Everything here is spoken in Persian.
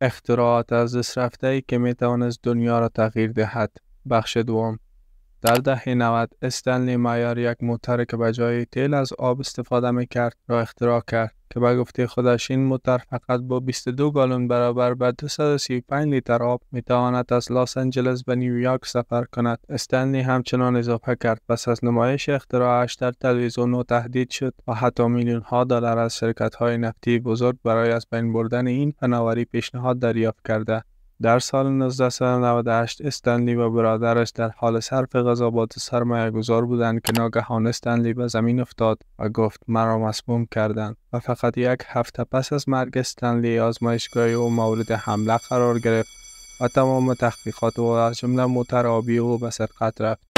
اختراعات از دست رفته ای که می تواند دنیا را تغییر دهد بخش دوم در دهه 90 استنلی مایار یک موتر که به جای تیل از آب استفاده می کرد را اختراع کرد که به گفته خودش این موتر فقط با 22 گالون برابر به 235 لیتر آب می تواند از لس آنجلس به نیویورک سفر کند استنلی همچنان اضافه کرد پس از نمایش اختراعش در تلویزیون و تهدید شد و حتی میلیون ها دلار از شرکت های نفتی بزرگ برای از بین بردن این فناوری پیشنهاد دریافت کرده در سال 1998 استنلی و برادرش در حال صرف غذابات سرمایه گذار بودند که ناگهان استنلی به زمین افتاد و گفت مرا مسموم کردند و فقط یک هفته پس از مرگ استنلی آزمایشگاه او مورد حمله قرار گرفت و تمام تحقیقات او از جمله آبی او به سرقت رفت